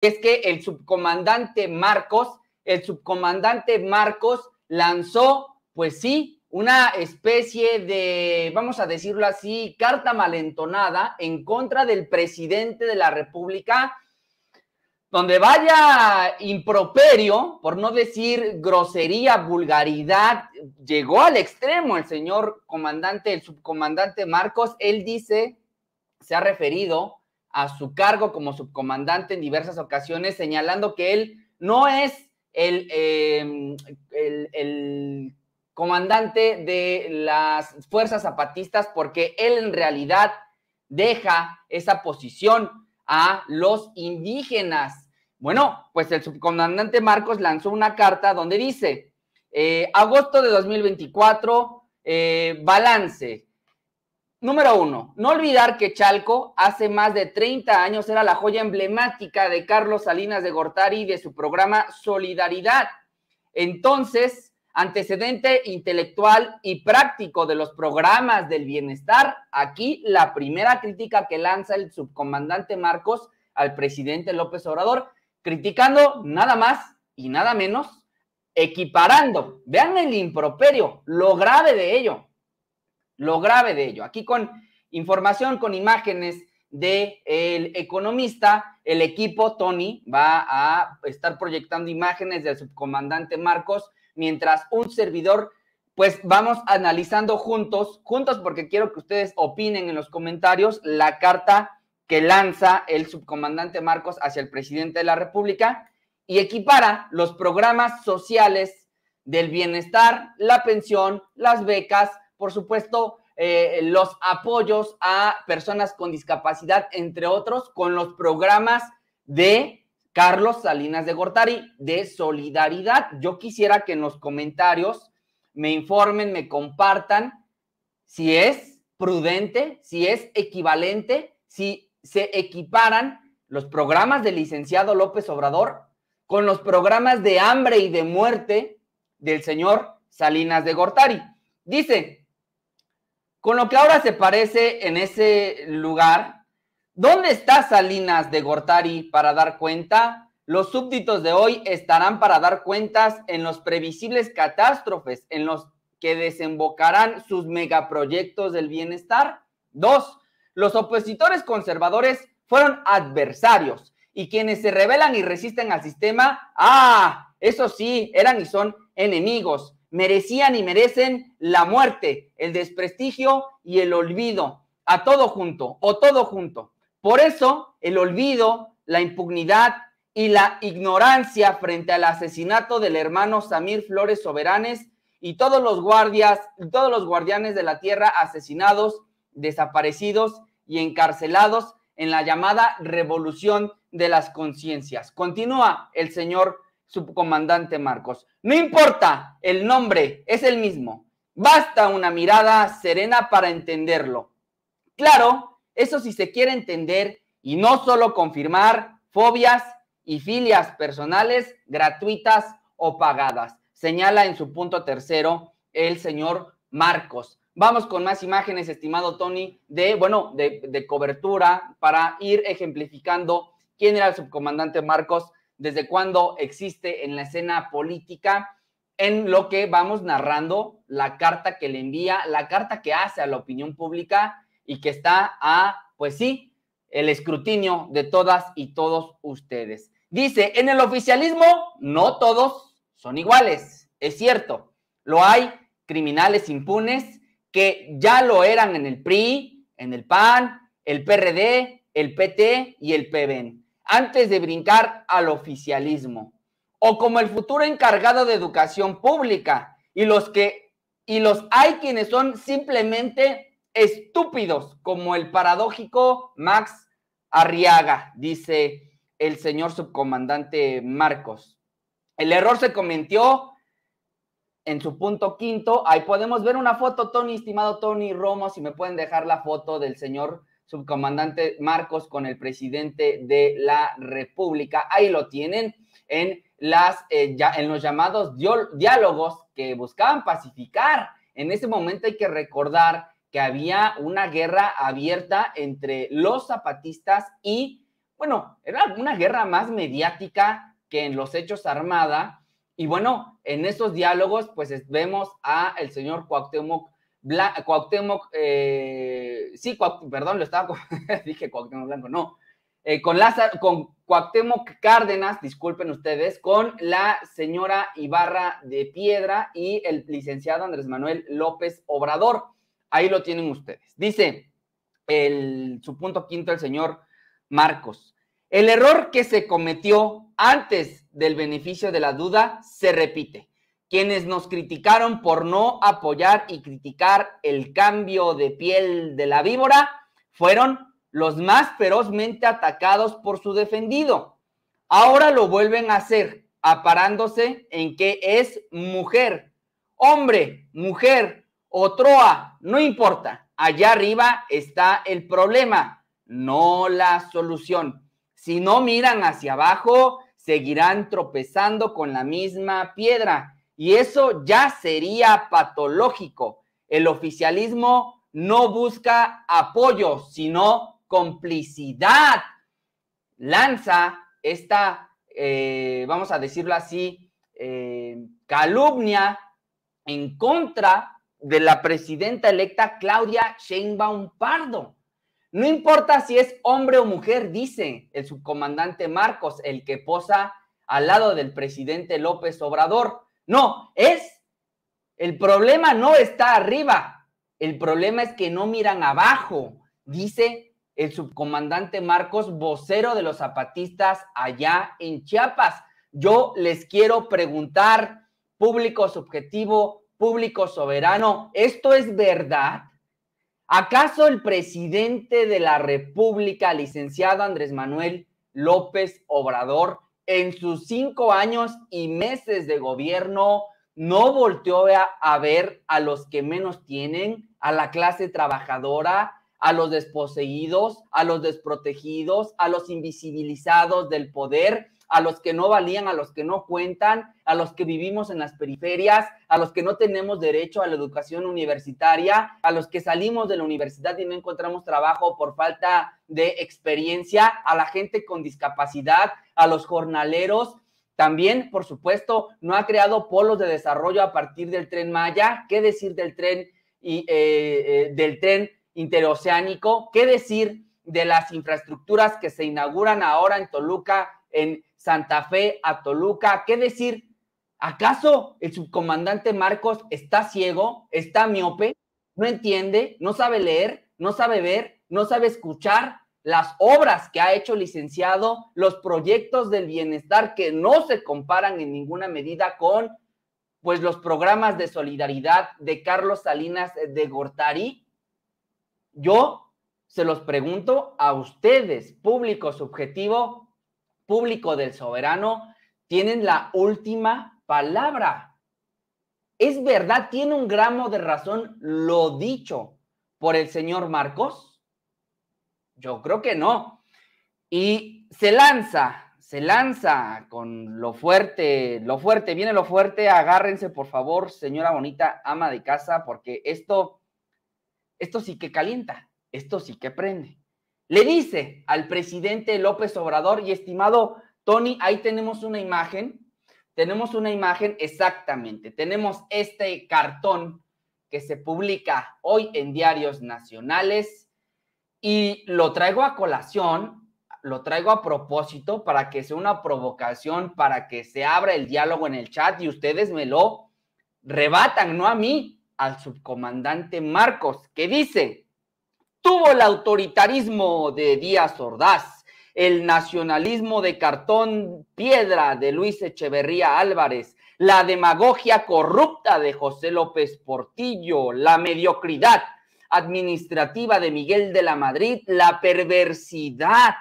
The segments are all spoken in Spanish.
es que el subcomandante Marcos, el subcomandante Marcos lanzó, pues sí, una especie de, vamos a decirlo así, carta malentonada en contra del presidente de la República, donde vaya improperio, por no decir grosería, vulgaridad, llegó al extremo el señor comandante, el subcomandante Marcos, él dice, se ha referido a su cargo como subcomandante en diversas ocasiones, señalando que él no es em, el, el, comandante de las fuerzas zapatistas porque él en realidad deja esa posición a los indígenas. Bueno, pues el subcomandante Marcos lanzó una carta donde dice, eh, agosto de 2024, eh, balance, Número uno, no olvidar que Chalco hace más de 30 años era la joya emblemática de Carlos Salinas de Gortari y de su programa Solidaridad. Entonces, antecedente intelectual y práctico de los programas del bienestar, aquí la primera crítica que lanza el subcomandante Marcos al presidente López Obrador, criticando nada más y nada menos, equiparando, vean el improperio, lo grave de ello, lo grave de ello. Aquí con información, con imágenes de economista, el equipo Tony va a estar proyectando imágenes del subcomandante Marcos, mientras un servidor, pues vamos analizando juntos, juntos porque quiero que ustedes opinen en los comentarios la carta que lanza el subcomandante Marcos hacia el presidente de la República y equipara los programas sociales del bienestar, la pensión, las becas, por supuesto, eh, los apoyos a personas con discapacidad, entre otros, con los programas de Carlos Salinas de Gortari, de solidaridad. Yo quisiera que en los comentarios me informen, me compartan si es prudente, si es equivalente, si se equiparan los programas del licenciado López Obrador con los programas de hambre y de muerte del señor Salinas de Gortari. Dice, con lo que ahora se parece en ese lugar. ¿Dónde está Salinas de Gortari para dar cuenta? Los súbditos de hoy estarán para dar cuentas en los previsibles catástrofes en los que desembocarán sus megaproyectos del bienestar. Dos, los opositores conservadores fueron adversarios y quienes se rebelan y resisten al sistema, ah, eso sí, eran y son enemigos merecían y merecen la muerte, el desprestigio y el olvido, a todo junto o todo junto. Por eso el olvido, la impugnidad y la ignorancia frente al asesinato del hermano Samir Flores Soberanes y todos los guardias, todos los guardianes de la tierra asesinados, desaparecidos y encarcelados en la llamada revolución de las conciencias. Continúa el señor subcomandante Marcos. No importa, el nombre es el mismo. Basta una mirada serena para entenderlo. Claro, eso si sí se quiere entender y no solo confirmar fobias y filias personales gratuitas o pagadas. Señala en su punto tercero el señor Marcos. Vamos con más imágenes, estimado Tony, de, bueno, de cobertura para ir ejemplificando quién era el subcomandante Marcos desde cuando existe en la escena política, en lo que vamos narrando, la carta que le envía, la carta que hace a la opinión pública y que está a, pues sí, el escrutinio de todas y todos ustedes. Dice, en el oficialismo no todos son iguales, es cierto, lo hay criminales impunes que ya lo eran en el PRI, en el PAN, el PRD, el PT y el PBN antes de brincar al oficialismo, o como el futuro encargado de educación pública, y los que y los hay quienes son simplemente estúpidos, como el paradójico Max Arriaga, dice el señor subcomandante Marcos. El error se cometió en su punto quinto. Ahí podemos ver una foto, Tony, estimado Tony Romo, si me pueden dejar la foto del señor subcomandante Marcos con el presidente de la República. Ahí lo tienen en, las, eh, en los llamados diálogos que buscaban pacificar. En ese momento hay que recordar que había una guerra abierta entre los zapatistas y, bueno, era una guerra más mediática que en los hechos armada. Y bueno, en esos diálogos, pues vemos a el señor Cuauhtémoc Cuauhtémoc, eh, sí, perdón, lo estaba, dije Cuauhtémoc Blanco, no, eh, con, la con Cuauhtémoc Cárdenas, disculpen ustedes, con la señora Ibarra de Piedra y el licenciado Andrés Manuel López Obrador. Ahí lo tienen ustedes. Dice el, su punto quinto, el señor Marcos. El error que se cometió antes del beneficio de la duda se repite quienes nos criticaron por no apoyar y criticar el cambio de piel de la víbora fueron los más ferozmente atacados por su defendido. Ahora lo vuelven a hacer, aparándose en que es mujer, hombre, mujer, o troa, no importa. Allá arriba está el problema, no la solución. Si no miran hacia abajo, seguirán tropezando con la misma piedra y eso ya sería patológico. El oficialismo no busca apoyo, sino complicidad. Lanza esta, eh, vamos a decirlo así, eh, calumnia en contra de la presidenta electa Claudia Sheinbaum Pardo. No importa si es hombre o mujer, dice el subcomandante Marcos, el que posa al lado del presidente López Obrador. No, es, el problema no está arriba, el problema es que no miran abajo, dice el subcomandante Marcos, vocero de los zapatistas allá en Chiapas. Yo les quiero preguntar, público subjetivo, público soberano, ¿esto es verdad? ¿Acaso el presidente de la República, licenciado Andrés Manuel López Obrador, en sus cinco años y meses de gobierno no volteó a, ver a los que menos tienen, a la clase trabajadora, a los desposeídos, a los desprotegidos, a los invisibilizados del poder a los que no valían, a los que no cuentan, a los que vivimos en las periferias, a los que no tenemos derecho a la educación universitaria, a los que salimos de la universidad y no encontramos trabajo por falta de experiencia, a la gente con discapacidad, a los jornaleros. También, por supuesto, no ha creado polos de desarrollo a partir del tren Maya. ¿Qué decir del tren y eh, eh, del tren interoceánico? ¿Qué decir de las infraestructuras que se inauguran ahora en Toluca, en Santa Fe a Toluca. ¿Qué decir? ¿Acaso el subcomandante Marcos está ciego, está miope, no entiende, no sabe leer, no sabe ver, no sabe escuchar las obras que ha hecho licenciado, los proyectos del bienestar que no se comparan en ninguna medida con pues los programas de solidaridad de Carlos Salinas de Gortari? Yo se los pregunto a ustedes, público subjetivo, público del soberano tienen la última palabra. ¿Es verdad, tiene un gramo de razón lo dicho por el señor Marcos? Yo creo que no. Y se lanza, se lanza con lo fuerte, lo fuerte, viene lo fuerte, agárrense por favor, señora bonita, ama de casa, porque esto, esto sí que calienta, esto sí que prende. Le dice al presidente López Obrador y estimado Tony, ahí tenemos una imagen, tenemos una imagen exactamente, tenemos este cartón que se publica hoy en diarios nacionales y lo traigo a colación, lo traigo a propósito para que sea una provocación, para que se abra el diálogo en el chat y ustedes me lo rebatan, no a mí, al subcomandante Marcos, que dice, Tuvo el autoritarismo de Díaz Ordaz, el nacionalismo de cartón piedra de Luis Echeverría Álvarez, la demagogia corrupta de José López Portillo, la mediocridad administrativa de Miguel de la Madrid, la perversidad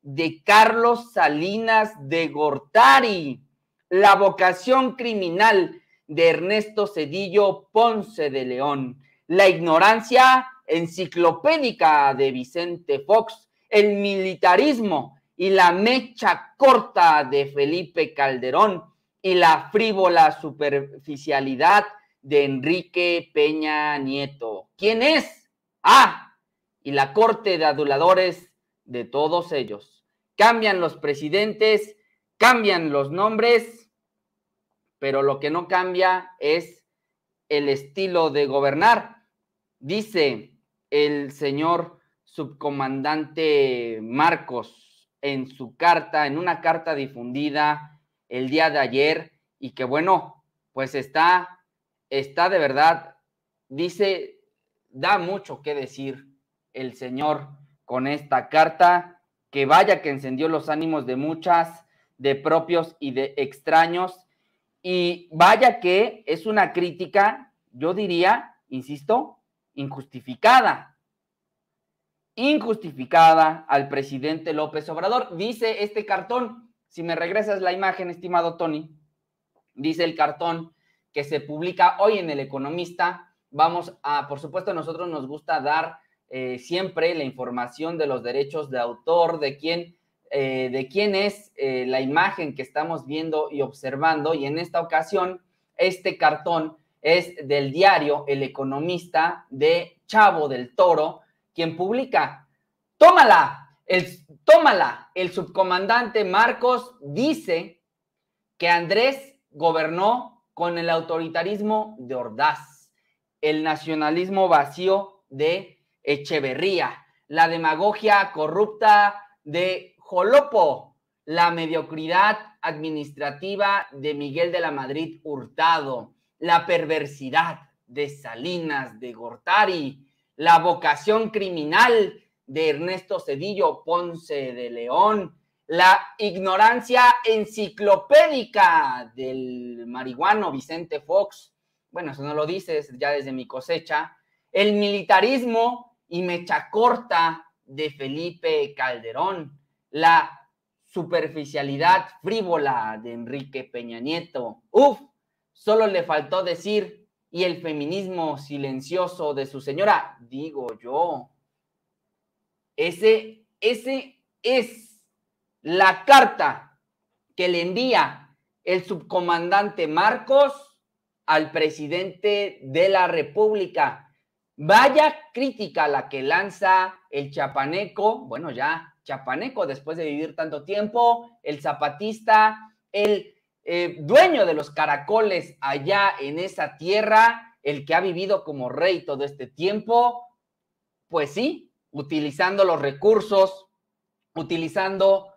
de Carlos Salinas de Gortari, la vocación criminal de Ernesto Cedillo Ponce de León, la ignorancia enciclopédica de Vicente Fox, el militarismo y la mecha corta de Felipe Calderón y la frívola superficialidad de Enrique Peña Nieto. ¿Quién es? Ah, y la corte de aduladores de todos ellos. Cambian los presidentes, cambian los nombres, pero lo que no cambia es el estilo de gobernar. Dice el señor subcomandante Marcos en su carta, en una carta difundida el día de ayer y que bueno, pues está, está de verdad, dice, da mucho que decir el señor con esta carta, que vaya que encendió los ánimos de muchas, de propios y de extraños, y vaya que es una crítica, yo diría, insisto, injustificada, injustificada al presidente López Obrador. Dice este cartón, si me regresas la imagen, estimado Tony, dice el cartón que se publica hoy en El Economista. Vamos a, por supuesto, a nosotros nos gusta dar eh, siempre la información de los derechos de autor, de quién, eh, de quién es eh, la imagen que estamos viendo y observando. Y en esta ocasión, este cartón es del diario El Economista de Chavo del Toro, quien publica, tómala, el, tómala, el subcomandante Marcos dice que Andrés gobernó con el autoritarismo de Ordaz, el nacionalismo vacío de Echeverría, la demagogia corrupta de Jolopo, la mediocridad administrativa de Miguel de la Madrid Hurtado, la perversidad de Salinas de Gortari, la vocación criminal de Ernesto Cedillo Ponce de León, la ignorancia enciclopédica del marihuano Vicente Fox, bueno, eso no lo dices ya desde mi cosecha, el militarismo y mecha corta de Felipe Calderón, la superficialidad frívola de Enrique Peña Nieto, uf, Solo le faltó decir, y el feminismo silencioso de su señora, digo yo. Ese, ese es la carta que le envía el subcomandante Marcos al presidente de la República. Vaya crítica la que lanza el chapaneco, bueno ya, chapaneco después de vivir tanto tiempo, el zapatista, el eh, dueño de los caracoles allá en esa tierra, el que ha vivido como rey todo este tiempo, pues sí, utilizando los recursos, utilizando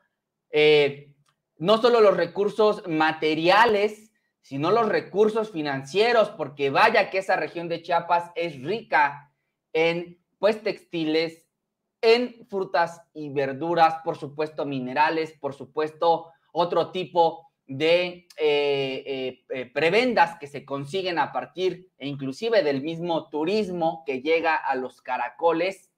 eh, no solo los recursos materiales, sino los recursos financieros, porque vaya que esa región de Chiapas es rica en pues textiles, en frutas y verduras, por supuesto minerales, por supuesto otro tipo de eh, eh, eh, prebendas que se consiguen a partir e inclusive del mismo turismo que llega a los caracoles.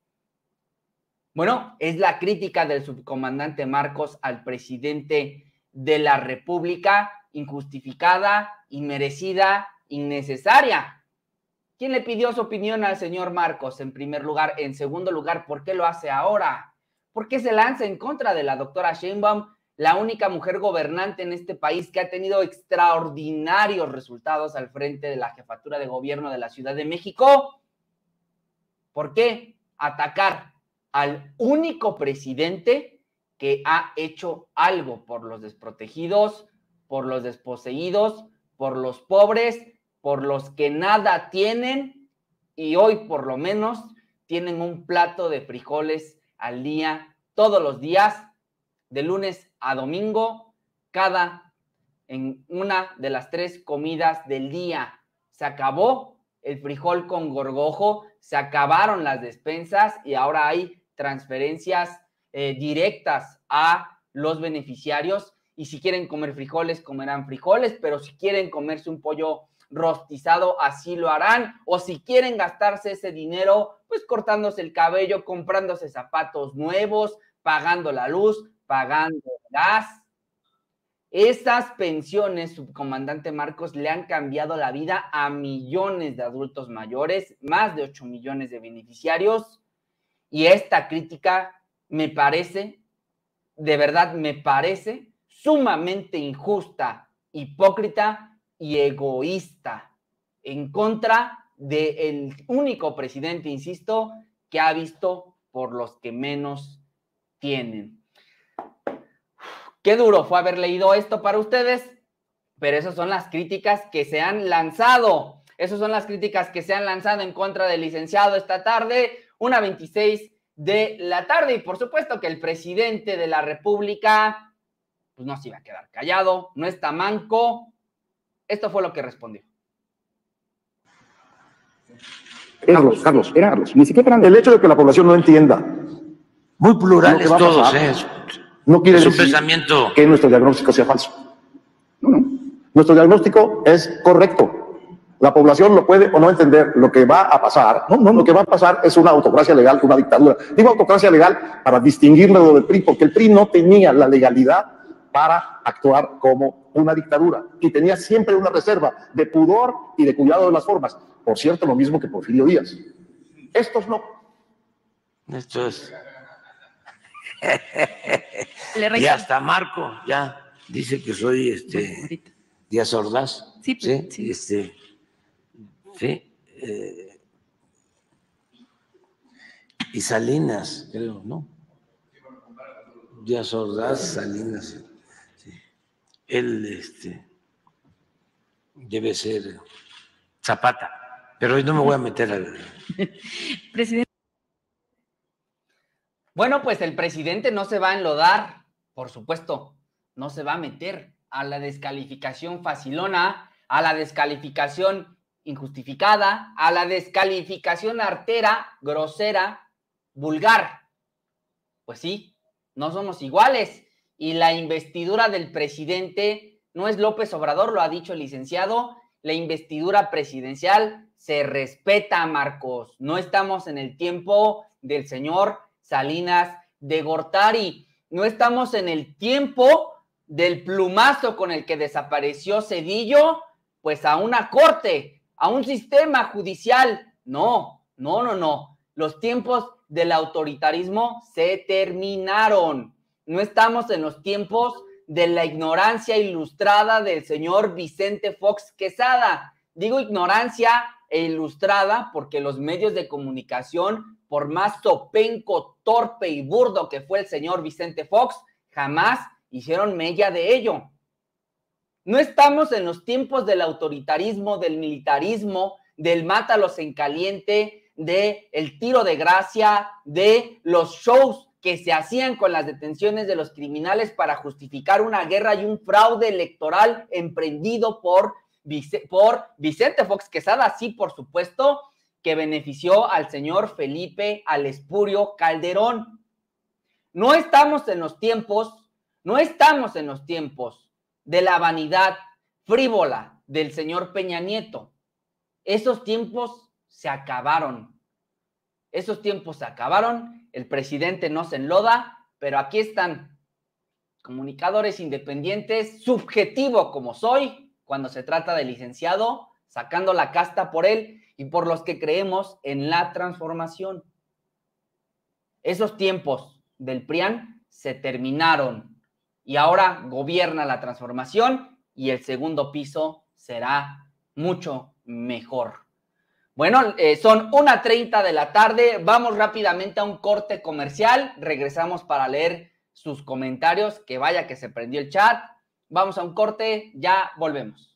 Bueno, es la crítica del subcomandante Marcos al presidente de la República, injustificada, inmerecida, innecesaria. ¿Quién le pidió su opinión al señor Marcos en primer lugar? En segundo lugar, ¿por qué lo hace ahora? ¿Por qué se lanza en contra de la doctora Sheinbaum la única mujer gobernante en este país que ha tenido extraordinarios resultados al frente de la jefatura de gobierno de la Ciudad de México. ¿Por qué atacar al único presidente que ha hecho algo por los desprotegidos, por los desposeídos, por los pobres, por los que nada tienen y hoy por lo menos tienen un plato de frijoles al día, todos los días, de lunes a domingo cada en una de las tres comidas del día. Se acabó el frijol con gorgojo, se acabaron las despensas y ahora hay transferencias eh, directas a los beneficiarios. Y si quieren comer frijoles, comerán frijoles, pero si quieren comerse un pollo rostizado, así lo harán. O si quieren gastarse ese dinero, pues cortándose el cabello, comprándose zapatos nuevos, pagando la luz, pagando gas. esas pensiones, subcomandante Marcos, le han cambiado la vida a millones de adultos mayores, más de 8 millones de beneficiarios. Y esta crítica me parece, de verdad me parece, sumamente injusta, hipócrita y egoísta en contra del el único presidente, insisto, que ha visto por los que menos tienen. Qué duro fue haber leído esto para ustedes, pero esas son las críticas que se han lanzado. Esas son las críticas que se han lanzado en contra del licenciado esta tarde, una 26 de la tarde. Y por supuesto que el presidente de la República, pues no se iba a quedar callado, no está manco. Esto fue lo que respondió. Carlos, Carlos, era Carlos, ni siquiera El hecho de que la población no entienda. Muy plural. todo eso. ¿eh? No quiere decir que nuestro diagnóstico sea falso. Nuestro diagnóstico es correcto. La población lo puede o no entender. Lo que va a pasar, no, no, lo que va a pasar es una autocracia legal, una dictadura. Digo autocracia legal para distinguirlo del PRI, porque el PRI no tenía la legalidad para actuar como una dictadura y tenía siempre una reserva de pudor y de cuidado de las formas. Por cierto, lo mismo que Porfirio Díaz. Estos no. Esto es. y hasta Marco ya dice que soy este Díaz Ordaz. Sí, pues, ¿sí? Este, eh, y Salinas, creo, ¿no? Díaz Ordaz, Salinas. Él este, debe ser Zapata, pero hoy no me voy a meter al... Presidente. Bueno, pues el presidente no se va a enlodar, por supuesto, no se va a meter a la descalificación facilona, a la descalificación injustificada, a la descalificación artera, grosera, vulgar. Pues sí, no somos iguales. Y la investidura del presidente no es López Obrador, lo ha dicho el licenciado. La investidura presidencial se respeta, Marcos. No estamos en el tiempo del señor Salinas de Gortari. No estamos en el tiempo del plumazo con el que desapareció Cedillo, pues a una corte, a un sistema judicial. No, no, no, no. Los tiempos del autoritarismo se terminaron. No estamos en los tiempos de la ignorancia ilustrada del señor Vicente Fox Quesada. Digo ignorancia e ilustrada porque los medios de comunicación por más sopenco, torpe y burdo que fue el señor Vicente Fox, jamás hicieron mella de ello. No estamos en los tiempos del autoritarismo, del militarismo, del mátalos en caliente, de el tiro de gracia, de los shows que se hacían con las detenciones de los criminales para justificar una guerra y un fraude electoral emprendido por, por Vicente Fox Quesada, sí, por supuesto, que benefició al señor Felipe Alespurio Calderón. No estamos en los tiempos, no estamos en los tiempos de la vanidad frívola del señor Peña Nieto. Esos tiempos se acabaron. Esos tiempos se acabaron, el presidente no se enloda, pero aquí están comunicadores independientes, subjetivo como soy, cuando se trata de licenciado, sacando la casta por él y por los que creemos en la transformación. Esos tiempos del PRIAN se terminaron y ahora gobierna la transformación y el segundo piso será mucho mejor. Bueno, eh, son son 1.30 de la tarde, vamos rápidamente a un corte comercial, regresamos para leer sus comentarios, que vaya que se prendió el chat, vamos a un corte, ya volvemos.